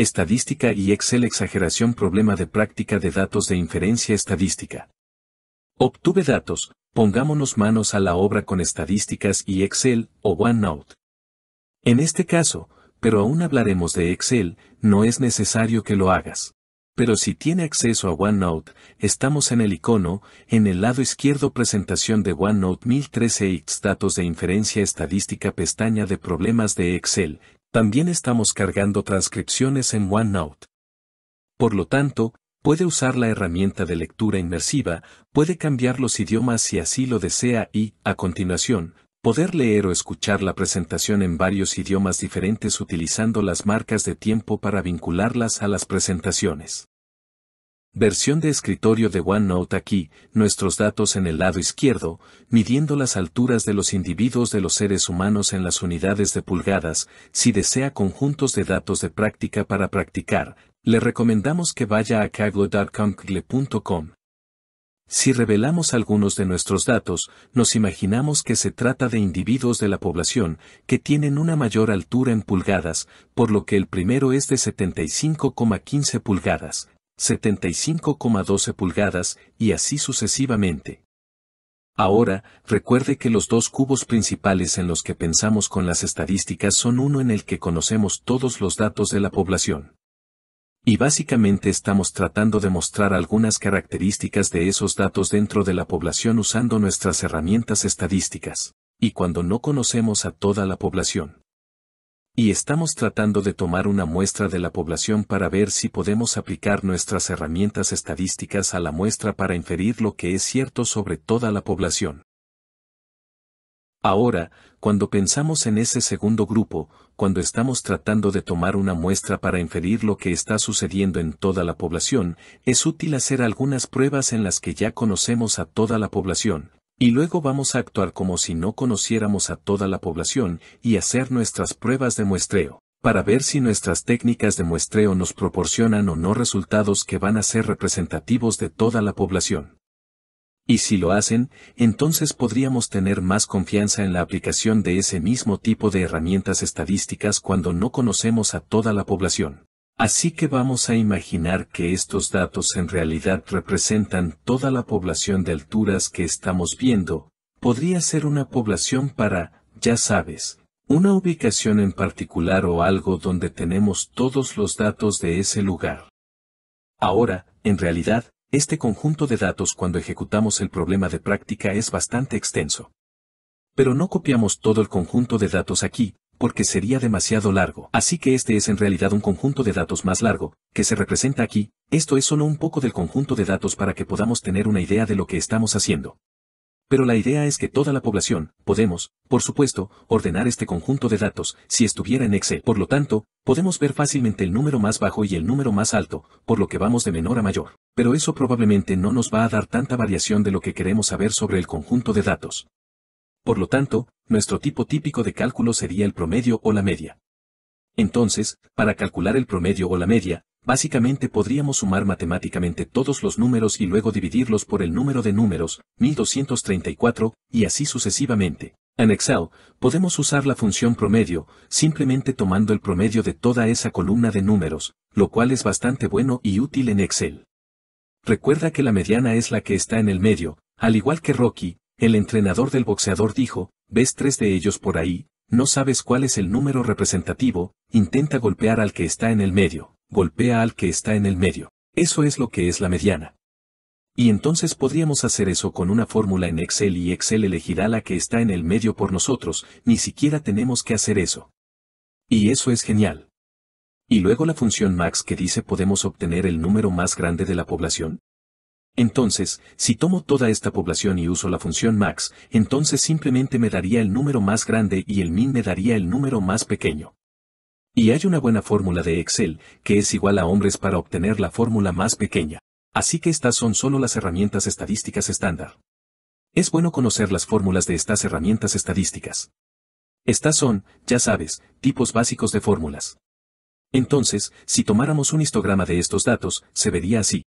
Estadística y Excel Exageración Problema de práctica de datos de inferencia estadística. Obtuve datos, pongámonos manos a la obra con estadísticas y Excel o OneNote. En este caso, pero aún hablaremos de Excel, no es necesario que lo hagas. Pero si tiene acceso a OneNote, estamos en el icono, en el lado izquierdo Presentación de OneNote 1013X Datos de Inferencia Estadística Pestaña de Problemas de Excel, también estamos cargando transcripciones en OneNote. Por lo tanto, puede usar la herramienta de lectura inmersiva, puede cambiar los idiomas si así lo desea y, a continuación, poder leer o escuchar la presentación en varios idiomas diferentes utilizando las marcas de tiempo para vincularlas a las presentaciones. Versión de escritorio de OneNote aquí, nuestros datos en el lado izquierdo, midiendo las alturas de los individuos de los seres humanos en las unidades de pulgadas, si desea conjuntos de datos de práctica para practicar, le recomendamos que vaya a kaggle.com. Si revelamos algunos de nuestros datos, nos imaginamos que se trata de individuos de la población que tienen una mayor altura en pulgadas, por lo que el primero es de 75,15 pulgadas, 75,12 pulgadas y así sucesivamente. Ahora, recuerde que los dos cubos principales en los que pensamos con las estadísticas son uno en el que conocemos todos los datos de la población. Y básicamente estamos tratando de mostrar algunas características de esos datos dentro de la población usando nuestras herramientas estadísticas. Y cuando no conocemos a toda la población, y estamos tratando de tomar una muestra de la población para ver si podemos aplicar nuestras herramientas estadísticas a la muestra para inferir lo que es cierto sobre toda la población. Ahora, cuando pensamos en ese segundo grupo, cuando estamos tratando de tomar una muestra para inferir lo que está sucediendo en toda la población, es útil hacer algunas pruebas en las que ya conocemos a toda la población, y luego vamos a actuar como si no conociéramos a toda la población y hacer nuestras pruebas de muestreo, para ver si nuestras técnicas de muestreo nos proporcionan o no resultados que van a ser representativos de toda la población. Y si lo hacen, entonces podríamos tener más confianza en la aplicación de ese mismo tipo de herramientas estadísticas cuando no conocemos a toda la población. Así que vamos a imaginar que estos datos en realidad representan toda la población de alturas que estamos viendo, podría ser una población para, ya sabes, una ubicación en particular o algo donde tenemos todos los datos de ese lugar. Ahora, en realidad, este conjunto de datos cuando ejecutamos el problema de práctica es bastante extenso. Pero no copiamos todo el conjunto de datos aquí, porque sería demasiado largo. Así que este es en realidad un conjunto de datos más largo, que se representa aquí, esto es solo un poco del conjunto de datos para que podamos tener una idea de lo que estamos haciendo. Pero la idea es que toda la población, podemos, por supuesto, ordenar este conjunto de datos, si estuviera en Excel. Por lo tanto, podemos ver fácilmente el número más bajo y el número más alto, por lo que vamos de menor a mayor. Pero eso probablemente no nos va a dar tanta variación de lo que queremos saber sobre el conjunto de datos. Por lo tanto, nuestro tipo típico de cálculo sería el promedio o la media. Entonces, para calcular el promedio o la media, básicamente podríamos sumar matemáticamente todos los números y luego dividirlos por el número de números, 1234, y así sucesivamente. En Excel, podemos usar la función promedio, simplemente tomando el promedio de toda esa columna de números, lo cual es bastante bueno y útil en Excel. Recuerda que la mediana es la que está en el medio, al igual que Rocky, el entrenador del boxeador dijo, ves tres de ellos por ahí, no sabes cuál es el número representativo, intenta golpear al que está en el medio, golpea al que está en el medio. Eso es lo que es la mediana. Y entonces podríamos hacer eso con una fórmula en Excel y Excel elegirá la que está en el medio por nosotros, ni siquiera tenemos que hacer eso. Y eso es genial. Y luego la función max que dice podemos obtener el número más grande de la población, entonces, si tomo toda esta población y uso la función max, entonces simplemente me daría el número más grande y el min me daría el número más pequeño. Y hay una buena fórmula de Excel, que es igual a hombres para obtener la fórmula más pequeña. Así que estas son solo las herramientas estadísticas estándar. Es bueno conocer las fórmulas de estas herramientas estadísticas. Estas son, ya sabes, tipos básicos de fórmulas. Entonces, si tomáramos un histograma de estos datos, se vería así.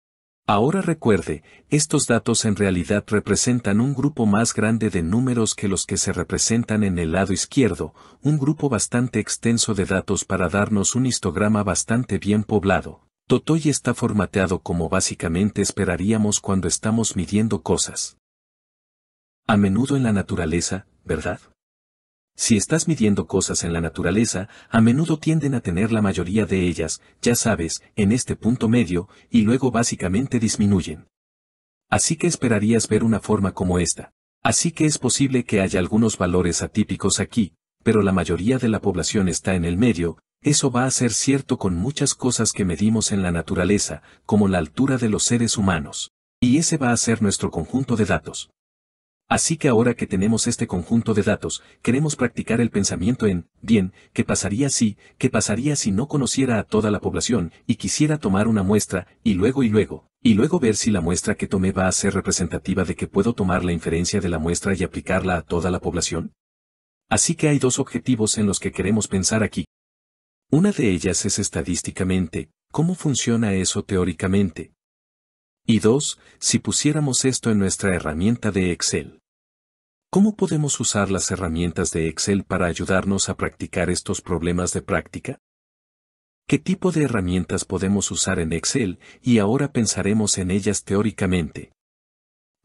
Ahora recuerde, estos datos en realidad representan un grupo más grande de números que los que se representan en el lado izquierdo, un grupo bastante extenso de datos para darnos un histograma bastante bien poblado. Totoy está formateado como básicamente esperaríamos cuando estamos midiendo cosas. A menudo en la naturaleza, ¿verdad? Si estás midiendo cosas en la naturaleza, a menudo tienden a tener la mayoría de ellas, ya sabes, en este punto medio, y luego básicamente disminuyen. Así que esperarías ver una forma como esta. Así que es posible que haya algunos valores atípicos aquí, pero la mayoría de la población está en el medio, eso va a ser cierto con muchas cosas que medimos en la naturaleza, como la altura de los seres humanos. Y ese va a ser nuestro conjunto de datos. Así que ahora que tenemos este conjunto de datos, queremos practicar el pensamiento en, bien, ¿qué pasaría si, qué pasaría si no conociera a toda la población y quisiera tomar una muestra, y luego y luego, y luego ver si la muestra que tomé va a ser representativa de que puedo tomar la inferencia de la muestra y aplicarla a toda la población? Así que hay dos objetivos en los que queremos pensar aquí. Una de ellas es estadísticamente, ¿cómo funciona eso teóricamente? Y dos, si pusiéramos esto en nuestra herramienta de Excel. ¿Cómo podemos usar las herramientas de Excel para ayudarnos a practicar estos problemas de práctica? ¿Qué tipo de herramientas podemos usar en Excel y ahora pensaremos en ellas teóricamente?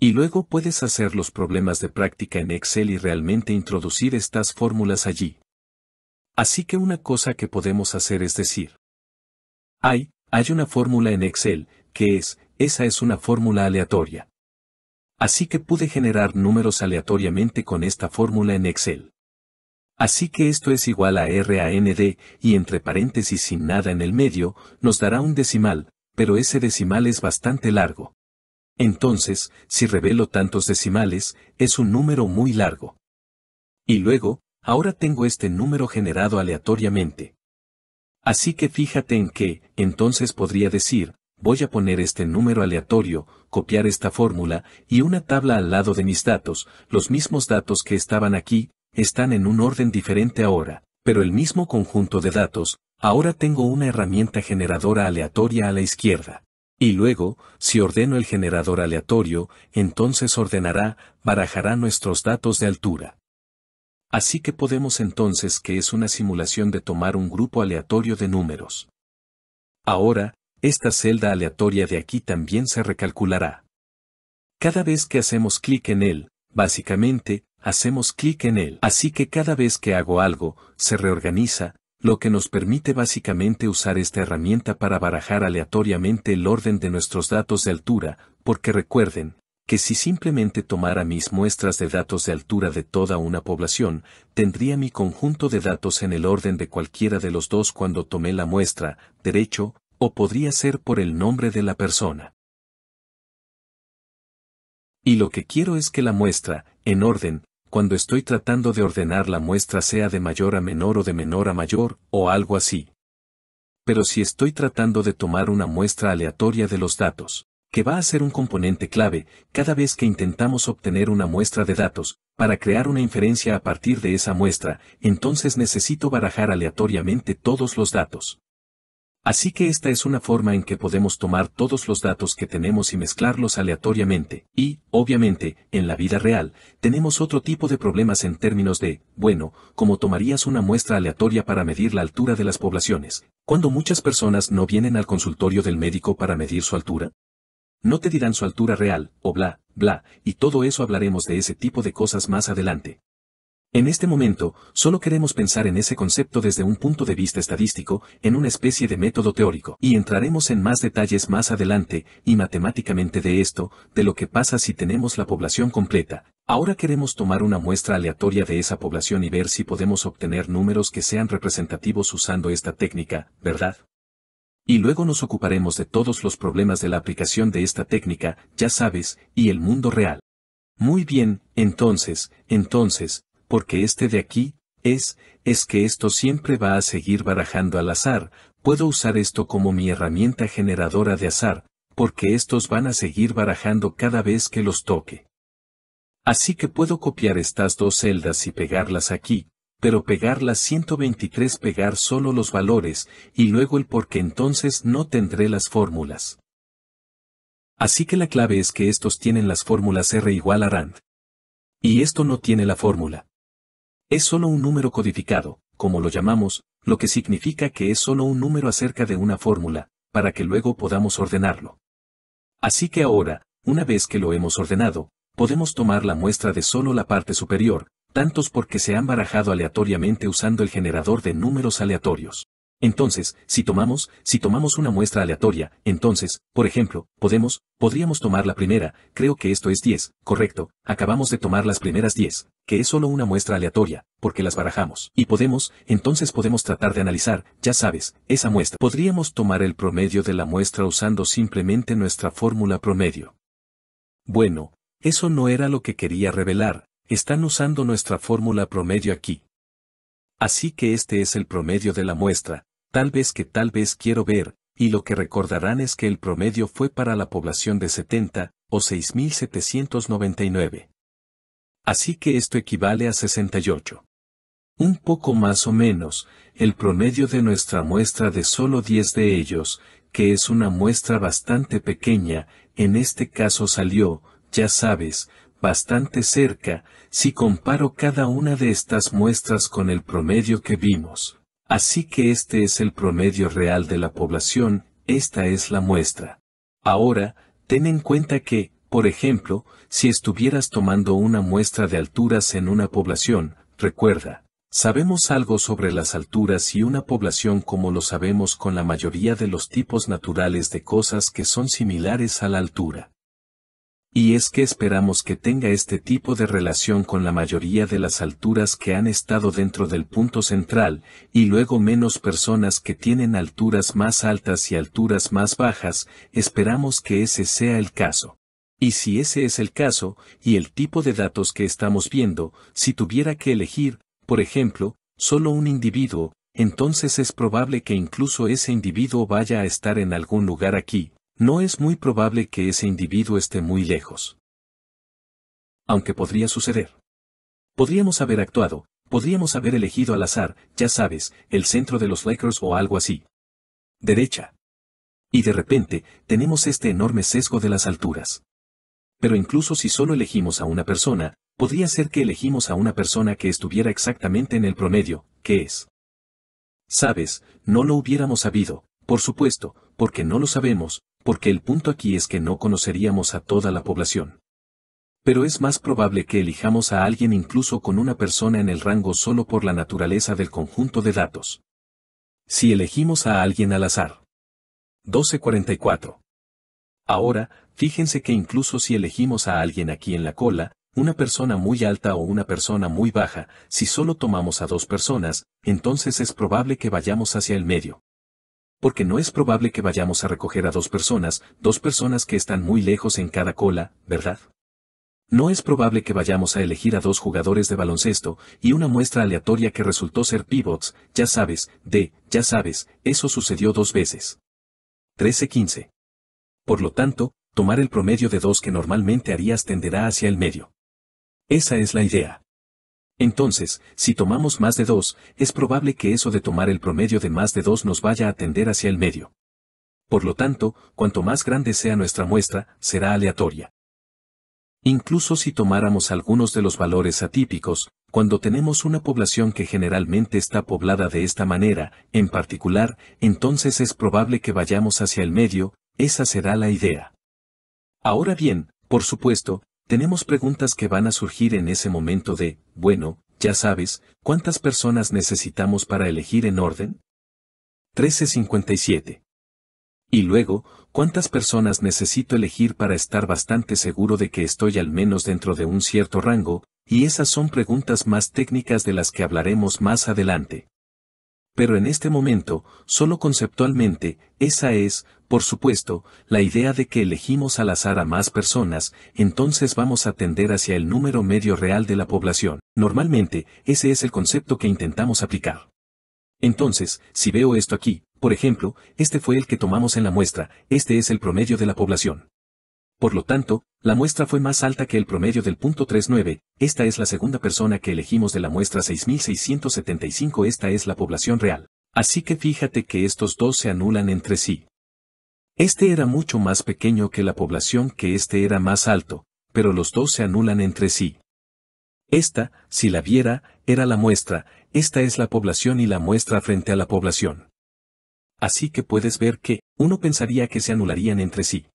Y luego puedes hacer los problemas de práctica en Excel y realmente introducir estas fórmulas allí. Así que una cosa que podemos hacer es decir, hay, hay una fórmula en Excel, que es, esa es una fórmula aleatoria. Así que pude generar números aleatoriamente con esta fórmula en Excel. Así que esto es igual a RAND, y entre paréntesis sin nada en el medio, nos dará un decimal, pero ese decimal es bastante largo. Entonces, si revelo tantos decimales, es un número muy largo. Y luego, ahora tengo este número generado aleatoriamente. Así que fíjate en que, entonces podría decir, voy a poner este número aleatorio, copiar esta fórmula y una tabla al lado de mis datos, los mismos datos que estaban aquí, están en un orden diferente ahora, pero el mismo conjunto de datos, ahora tengo una herramienta generadora aleatoria a la izquierda. Y luego, si ordeno el generador aleatorio, entonces ordenará, barajará nuestros datos de altura. Así que podemos entonces que es una simulación de tomar un grupo aleatorio de números. Ahora, esta celda aleatoria de aquí también se recalculará. Cada vez que hacemos clic en él, básicamente, hacemos clic en él. Así que cada vez que hago algo, se reorganiza, lo que nos permite básicamente usar esta herramienta para barajar aleatoriamente el orden de nuestros datos de altura, porque recuerden, que si simplemente tomara mis muestras de datos de altura de toda una población, tendría mi conjunto de datos en el orden de cualquiera de los dos cuando tomé la muestra, derecho, o podría ser por el nombre de la persona. Y lo que quiero es que la muestra, en orden, cuando estoy tratando de ordenar la muestra sea de mayor a menor o de menor a mayor, o algo así. Pero si estoy tratando de tomar una muestra aleatoria de los datos, que va a ser un componente clave cada vez que intentamos obtener una muestra de datos, para crear una inferencia a partir de esa muestra, entonces necesito barajar aleatoriamente todos los datos. Así que esta es una forma en que podemos tomar todos los datos que tenemos y mezclarlos aleatoriamente, y, obviamente, en la vida real, tenemos otro tipo de problemas en términos de, bueno, como tomarías una muestra aleatoria para medir la altura de las poblaciones, cuando muchas personas no vienen al consultorio del médico para medir su altura? No te dirán su altura real, o bla, bla, y todo eso hablaremos de ese tipo de cosas más adelante. En este momento, solo queremos pensar en ese concepto desde un punto de vista estadístico, en una especie de método teórico, y entraremos en más detalles más adelante, y matemáticamente de esto, de lo que pasa si tenemos la población completa. Ahora queremos tomar una muestra aleatoria de esa población y ver si podemos obtener números que sean representativos usando esta técnica, ¿verdad? Y luego nos ocuparemos de todos los problemas de la aplicación de esta técnica, ya sabes, y el mundo real. Muy bien, entonces, entonces, porque este de aquí, es, es que esto siempre va a seguir barajando al azar, puedo usar esto como mi herramienta generadora de azar, porque estos van a seguir barajando cada vez que los toque. Así que puedo copiar estas dos celdas y pegarlas aquí, pero pegar las 123 pegar solo los valores, y luego el porque entonces no tendré las fórmulas. Así que la clave es que estos tienen las fórmulas R igual a RAND. Y esto no tiene la fórmula. Es solo un número codificado, como lo llamamos, lo que significa que es solo un número acerca de una fórmula, para que luego podamos ordenarlo. Así que ahora, una vez que lo hemos ordenado, podemos tomar la muestra de solo la parte superior, tantos porque se han barajado aleatoriamente usando el generador de números aleatorios. Entonces, si tomamos, si tomamos una muestra aleatoria, entonces, por ejemplo, podemos, podríamos tomar la primera, creo que esto es 10, correcto, acabamos de tomar las primeras 10, que es solo una muestra aleatoria, porque las barajamos. Y podemos, entonces podemos tratar de analizar, ya sabes, esa muestra. Podríamos tomar el promedio de la muestra usando simplemente nuestra fórmula promedio. Bueno, eso no era lo que quería revelar, están usando nuestra fórmula promedio aquí. Así que este es el promedio de la muestra, tal vez que tal vez quiero ver, y lo que recordarán es que el promedio fue para la población de 70, o 6.799. Así que esto equivale a 68. Un poco más o menos, el promedio de nuestra muestra de solo 10 de ellos, que es una muestra bastante pequeña, en este caso salió, ya sabes, bastante cerca, si comparo cada una de estas muestras con el promedio que vimos. Así que este es el promedio real de la población, esta es la muestra. Ahora, ten en cuenta que, por ejemplo, si estuvieras tomando una muestra de alturas en una población, recuerda, sabemos algo sobre las alturas y una población como lo sabemos con la mayoría de los tipos naturales de cosas que son similares a la altura. Y es que esperamos que tenga este tipo de relación con la mayoría de las alturas que han estado dentro del punto central, y luego menos personas que tienen alturas más altas y alturas más bajas, esperamos que ese sea el caso. Y si ese es el caso, y el tipo de datos que estamos viendo, si tuviera que elegir, por ejemplo, solo un individuo, entonces es probable que incluso ese individuo vaya a estar en algún lugar aquí, no es muy probable que ese individuo esté muy lejos. Aunque podría suceder. Podríamos haber actuado, podríamos haber elegido al azar, ya sabes, el centro de los Lakers o algo así. Derecha. Y de repente, tenemos este enorme sesgo de las alturas. Pero incluso si solo elegimos a una persona, podría ser que elegimos a una persona que estuviera exactamente en el promedio, ¿qué es. Sabes, no lo hubiéramos sabido, por supuesto, porque no lo sabemos, porque el punto aquí es que no conoceríamos a toda la población. Pero es más probable que elijamos a alguien incluso con una persona en el rango solo por la naturaleza del conjunto de datos. Si elegimos a alguien al azar. 1244. Ahora, fíjense que incluso si elegimos a alguien aquí en la cola, una persona muy alta o una persona muy baja, si solo tomamos a dos personas, entonces es probable que vayamos hacia el medio porque no es probable que vayamos a recoger a dos personas, dos personas que están muy lejos en cada cola, ¿verdad? No es probable que vayamos a elegir a dos jugadores de baloncesto, y una muestra aleatoria que resultó ser pivots, ya sabes, de, ya sabes, eso sucedió dos veces. 13-15. Por lo tanto, tomar el promedio de dos que normalmente harías tenderá hacia el medio. Esa es la idea. Entonces, si tomamos más de dos, es probable que eso de tomar el promedio de más de dos nos vaya a tender hacia el medio. Por lo tanto, cuanto más grande sea nuestra muestra, será aleatoria. Incluso si tomáramos algunos de los valores atípicos, cuando tenemos una población que generalmente está poblada de esta manera, en particular, entonces es probable que vayamos hacia el medio, esa será la idea. Ahora bien, por supuesto, tenemos preguntas que van a surgir en ese momento de, bueno, ya sabes, ¿cuántas personas necesitamos para elegir en orden? 1357. Y luego, ¿cuántas personas necesito elegir para estar bastante seguro de que estoy al menos dentro de un cierto rango? Y esas son preguntas más técnicas de las que hablaremos más adelante pero en este momento, solo conceptualmente, esa es, por supuesto, la idea de que elegimos al azar a más personas, entonces vamos a tender hacia el número medio real de la población. Normalmente, ese es el concepto que intentamos aplicar. Entonces, si veo esto aquí, por ejemplo, este fue el que tomamos en la muestra, este es el promedio de la población. Por lo tanto, la muestra fue más alta que el promedio del punto 39, esta es la segunda persona que elegimos de la muestra 6675, esta es la población real. Así que fíjate que estos dos se anulan entre sí. Este era mucho más pequeño que la población que este era más alto, pero los dos se anulan entre sí. Esta, si la viera, era la muestra, esta es la población y la muestra frente a la población. Así que puedes ver que, uno pensaría que se anularían entre sí.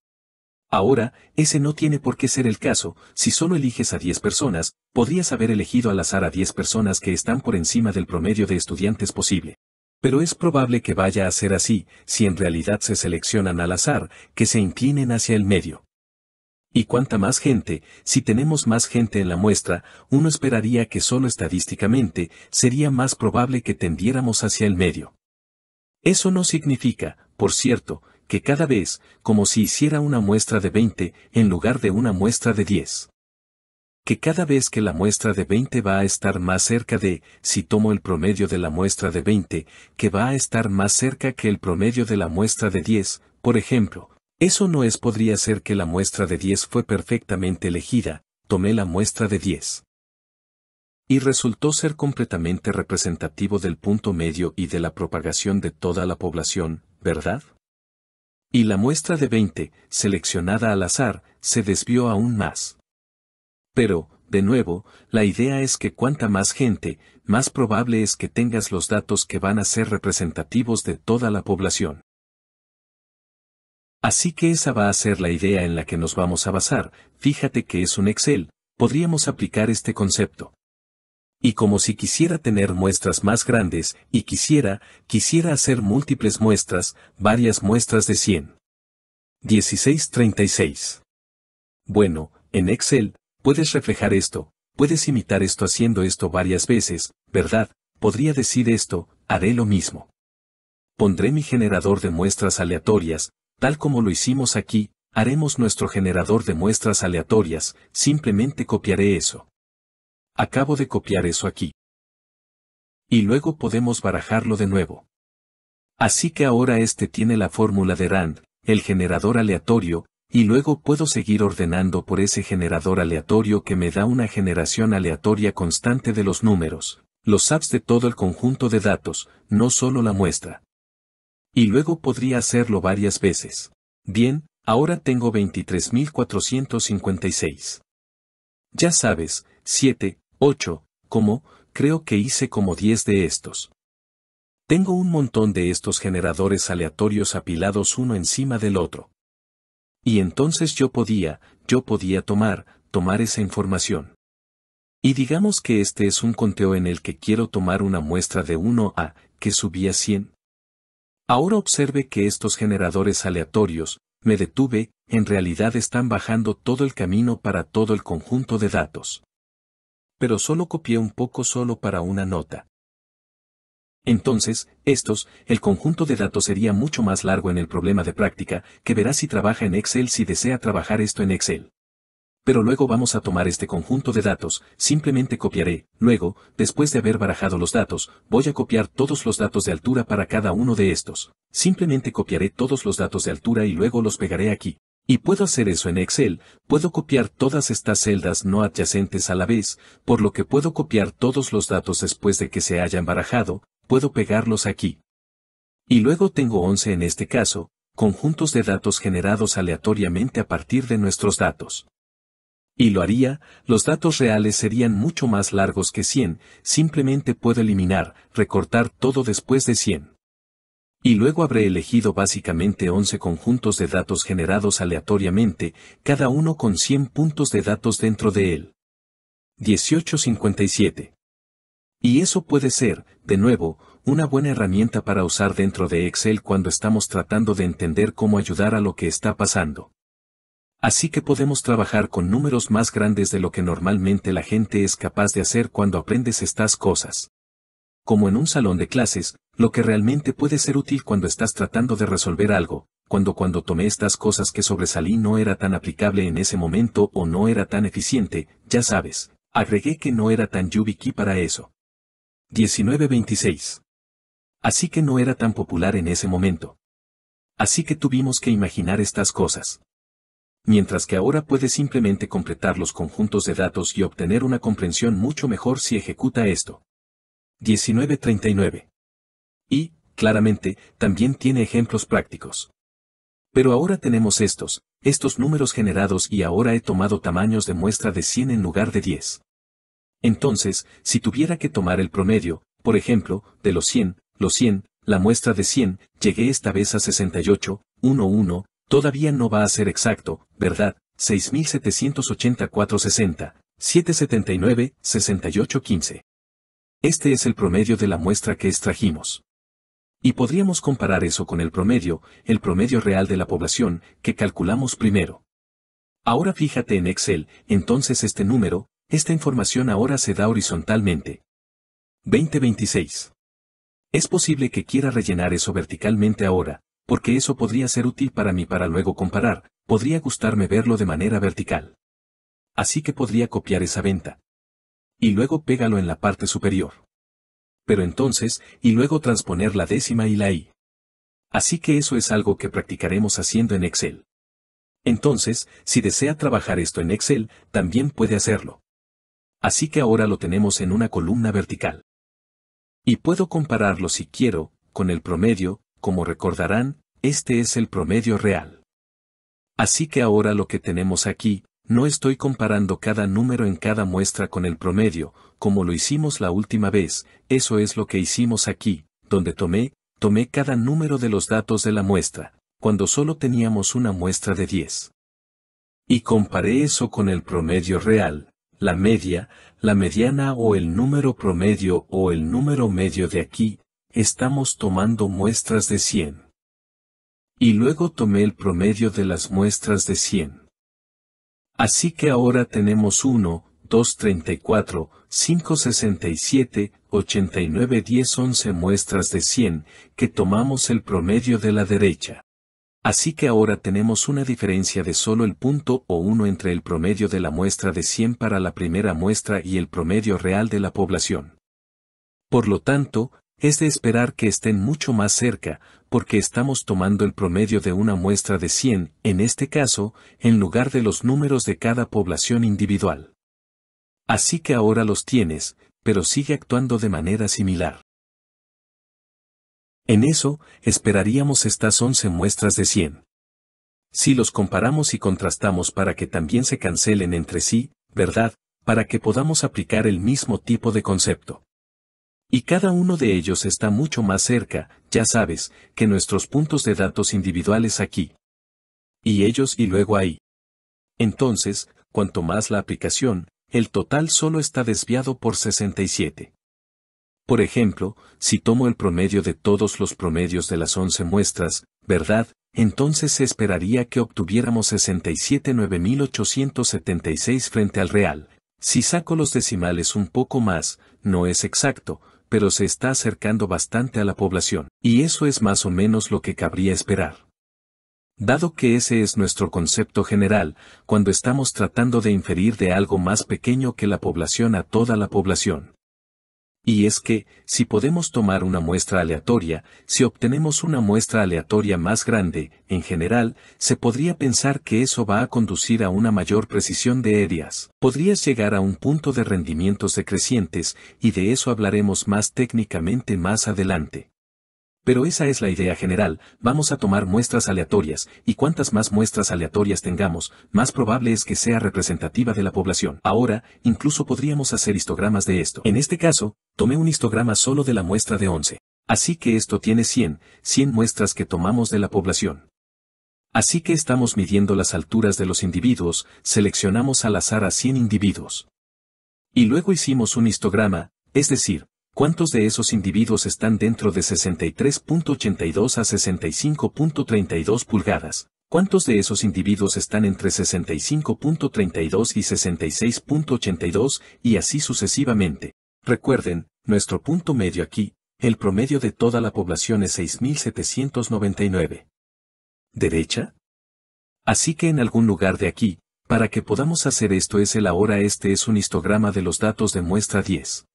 Ahora, ese no tiene por qué ser el caso, si solo eliges a 10 personas, podrías haber elegido al azar a 10 personas que están por encima del promedio de estudiantes posible. Pero es probable que vaya a ser así, si en realidad se seleccionan al azar, que se inclinen hacia el medio. Y cuanta más gente, si tenemos más gente en la muestra, uno esperaría que solo estadísticamente sería más probable que tendiéramos hacia el medio. Eso no significa, por cierto, que cada vez, como si hiciera una muestra de 20, en lugar de una muestra de 10. Que cada vez que la muestra de 20 va a estar más cerca de, si tomo el promedio de la muestra de 20, que va a estar más cerca que el promedio de la muestra de 10, por ejemplo, eso no es podría ser que la muestra de 10 fue perfectamente elegida, tomé la muestra de 10 y resultó ser completamente representativo del punto medio y de la propagación de toda la población, ¿verdad? Y la muestra de 20, seleccionada al azar, se desvió aún más. Pero, de nuevo, la idea es que cuanta más gente, más probable es que tengas los datos que van a ser representativos de toda la población. Así que esa va a ser la idea en la que nos vamos a basar, fíjate que es un Excel, podríamos aplicar este concepto y como si quisiera tener muestras más grandes, y quisiera, quisiera hacer múltiples muestras, varias muestras de 100. 1636. Bueno, en Excel, puedes reflejar esto, puedes imitar esto haciendo esto varias veces, ¿verdad? Podría decir esto, haré lo mismo. Pondré mi generador de muestras aleatorias, tal como lo hicimos aquí, haremos nuestro generador de muestras aleatorias, simplemente copiaré eso. Acabo de copiar eso aquí. Y luego podemos barajarlo de nuevo. Así que ahora este tiene la fórmula de RAND, el generador aleatorio, y luego puedo seguir ordenando por ese generador aleatorio que me da una generación aleatoria constante de los números, los apps de todo el conjunto de datos, no solo la muestra. Y luego podría hacerlo varias veces. Bien, ahora tengo 23.456. Ya sabes, 7, 8, como, creo que hice como 10 de estos. Tengo un montón de estos generadores aleatorios apilados uno encima del otro. Y entonces yo podía, yo podía tomar, tomar esa información. Y digamos que este es un conteo en el que quiero tomar una muestra de 1 a, que subía 100. Ahora observe que estos generadores aleatorios, me detuve, en realidad están bajando todo el camino para todo el conjunto de datos pero solo copié un poco solo para una nota. Entonces, estos, el conjunto de datos sería mucho más largo en el problema de práctica, que verá si trabaja en Excel si desea trabajar esto en Excel. Pero luego vamos a tomar este conjunto de datos, simplemente copiaré, luego, después de haber barajado los datos, voy a copiar todos los datos de altura para cada uno de estos. Simplemente copiaré todos los datos de altura y luego los pegaré aquí. Y puedo hacer eso en Excel, puedo copiar todas estas celdas no adyacentes a la vez, por lo que puedo copiar todos los datos después de que se hayan barajado, puedo pegarlos aquí. Y luego tengo 11 en este caso, conjuntos de datos generados aleatoriamente a partir de nuestros datos. Y lo haría, los datos reales serían mucho más largos que 100, simplemente puedo eliminar, recortar todo después de 100. Y luego habré elegido básicamente 11 conjuntos de datos generados aleatoriamente, cada uno con 100 puntos de datos dentro de él. 1857. Y eso puede ser, de nuevo, una buena herramienta para usar dentro de Excel cuando estamos tratando de entender cómo ayudar a lo que está pasando. Así que podemos trabajar con números más grandes de lo que normalmente la gente es capaz de hacer cuando aprendes estas cosas como en un salón de clases, lo que realmente puede ser útil cuando estás tratando de resolver algo, cuando cuando tomé estas cosas que sobresalí no era tan aplicable en ese momento o no era tan eficiente, ya sabes, agregué que no era tan yubiquí para eso. 1926. Así que no era tan popular en ese momento. Así que tuvimos que imaginar estas cosas. Mientras que ahora puedes simplemente completar los conjuntos de datos y obtener una comprensión mucho mejor si ejecuta esto. 1939. Y, claramente, también tiene ejemplos prácticos. Pero ahora tenemos estos, estos números generados y ahora he tomado tamaños de muestra de 100 en lugar de 10. Entonces, si tuviera que tomar el promedio, por ejemplo, de los 100, los 100, la muestra de 100, llegué esta vez a 68, 1, todavía no va a ser exacto, ¿verdad? 6784-60, 779, 6815. Este es el promedio de la muestra que extrajimos. Y podríamos comparar eso con el promedio, el promedio real de la población, que calculamos primero. Ahora fíjate en Excel, entonces este número, esta información ahora se da horizontalmente. 2026. Es posible que quiera rellenar eso verticalmente ahora, porque eso podría ser útil para mí para luego comparar, podría gustarme verlo de manera vertical. Así que podría copiar esa venta, y luego pégalo en la parte superior. Pero entonces, y luego transponer la décima y la i. Así que eso es algo que practicaremos haciendo en Excel. Entonces, si desea trabajar esto en Excel, también puede hacerlo. Así que ahora lo tenemos en una columna vertical. Y puedo compararlo si quiero, con el promedio, como recordarán, este es el promedio real. Así que ahora lo que tenemos aquí, no estoy comparando cada número en cada muestra con el promedio, como lo hicimos la última vez, eso es lo que hicimos aquí, donde tomé, tomé cada número de los datos de la muestra, cuando solo teníamos una muestra de 10. Y comparé eso con el promedio real, la media, la mediana o el número promedio o el número medio de aquí, estamos tomando muestras de 100. Y luego tomé el promedio de las muestras de 100. Así que ahora tenemos 1, 2, 34, 5, 67, 89, 10, 11 muestras de 100, que tomamos el promedio de la derecha. Así que ahora tenemos una diferencia de solo el punto o 1 entre el promedio de la muestra de 100 para la primera muestra y el promedio real de la población. Por lo tanto, es de esperar que estén mucho más cerca, porque estamos tomando el promedio de una muestra de 100, en este caso, en lugar de los números de cada población individual. Así que ahora los tienes, pero sigue actuando de manera similar. En eso, esperaríamos estas 11 muestras de 100. Si los comparamos y contrastamos para que también se cancelen entre sí, ¿verdad? Para que podamos aplicar el mismo tipo de concepto. Y cada uno de ellos está mucho más cerca, ya sabes, que nuestros puntos de datos individuales aquí. Y ellos y luego ahí. Entonces, cuanto más la aplicación, el total solo está desviado por 67. Por ejemplo, si tomo el promedio de todos los promedios de las 11 muestras, ¿verdad? Entonces se esperaría que obtuviéramos 67.9876 frente al real. Si saco los decimales un poco más, no es exacto, pero se está acercando bastante a la población, y eso es más o menos lo que cabría esperar. Dado que ese es nuestro concepto general, cuando estamos tratando de inferir de algo más pequeño que la población a toda la población, y es que, si podemos tomar una muestra aleatoria, si obtenemos una muestra aleatoria más grande, en general, se podría pensar que eso va a conducir a una mayor precisión de aéreas. Podrías llegar a un punto de rendimientos decrecientes, y de eso hablaremos más técnicamente más adelante. Pero esa es la idea general, vamos a tomar muestras aleatorias, y cuantas más muestras aleatorias tengamos, más probable es que sea representativa de la población. Ahora, incluso podríamos hacer histogramas de esto. En este caso, tomé un histograma solo de la muestra de 11. Así que esto tiene 100, 100 muestras que tomamos de la población. Así que estamos midiendo las alturas de los individuos, seleccionamos al azar a 100 individuos. Y luego hicimos un histograma, es decir, ¿Cuántos de esos individuos están dentro de 63.82 a 65.32 pulgadas? ¿Cuántos de esos individuos están entre 65.32 y 66.82 y así sucesivamente? Recuerden, nuestro punto medio aquí, el promedio de toda la población es 6.799. ¿Derecha? Así que en algún lugar de aquí, para que podamos hacer esto es el ahora este es un histograma de los datos de muestra 10.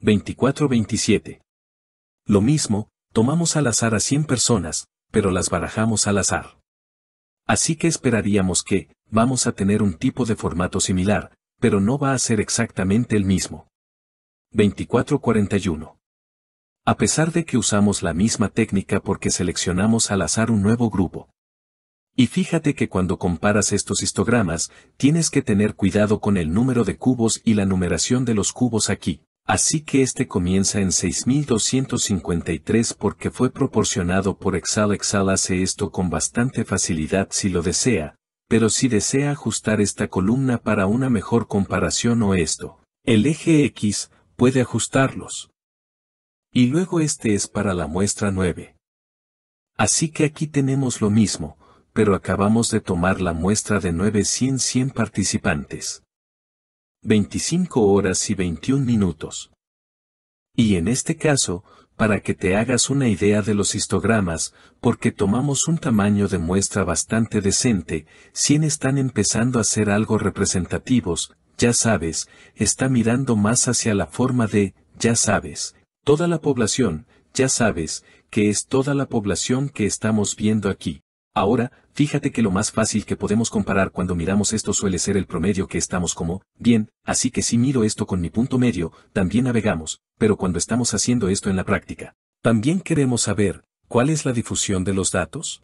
24-27. Lo mismo, tomamos al azar a 100 personas, pero las barajamos al azar. Así que esperaríamos que, vamos a tener un tipo de formato similar, pero no va a ser exactamente el mismo. 24-41. A pesar de que usamos la misma técnica porque seleccionamos al azar un nuevo grupo. Y fíjate que cuando comparas estos histogramas, tienes que tener cuidado con el número de cubos y la numeración de los cubos aquí. Así que este comienza en 6253 porque fue proporcionado por Excel. Excel hace esto con bastante facilidad si lo desea, pero si desea ajustar esta columna para una mejor comparación o esto, el eje X, puede ajustarlos. Y luego este es para la muestra 9. Así que aquí tenemos lo mismo, pero acabamos de tomar la muestra de 900 100 participantes. 25 horas y 21 minutos. Y en este caso, para que te hagas una idea de los histogramas, porque tomamos un tamaño de muestra bastante decente, 100 están empezando a ser algo representativos, ya sabes, está mirando más hacia la forma de, ya sabes, toda la población, ya sabes, que es toda la población que estamos viendo aquí. Ahora, fíjate que lo más fácil que podemos comparar cuando miramos esto suele ser el promedio que estamos como, bien, así que si miro esto con mi punto medio, también navegamos, pero cuando estamos haciendo esto en la práctica, también queremos saber, ¿cuál es la difusión de los datos?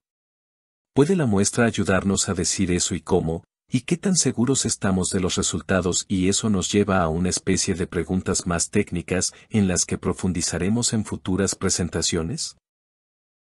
¿Puede la muestra ayudarnos a decir eso y cómo, y qué tan seguros estamos de los resultados y eso nos lleva a una especie de preguntas más técnicas en las que profundizaremos en futuras presentaciones?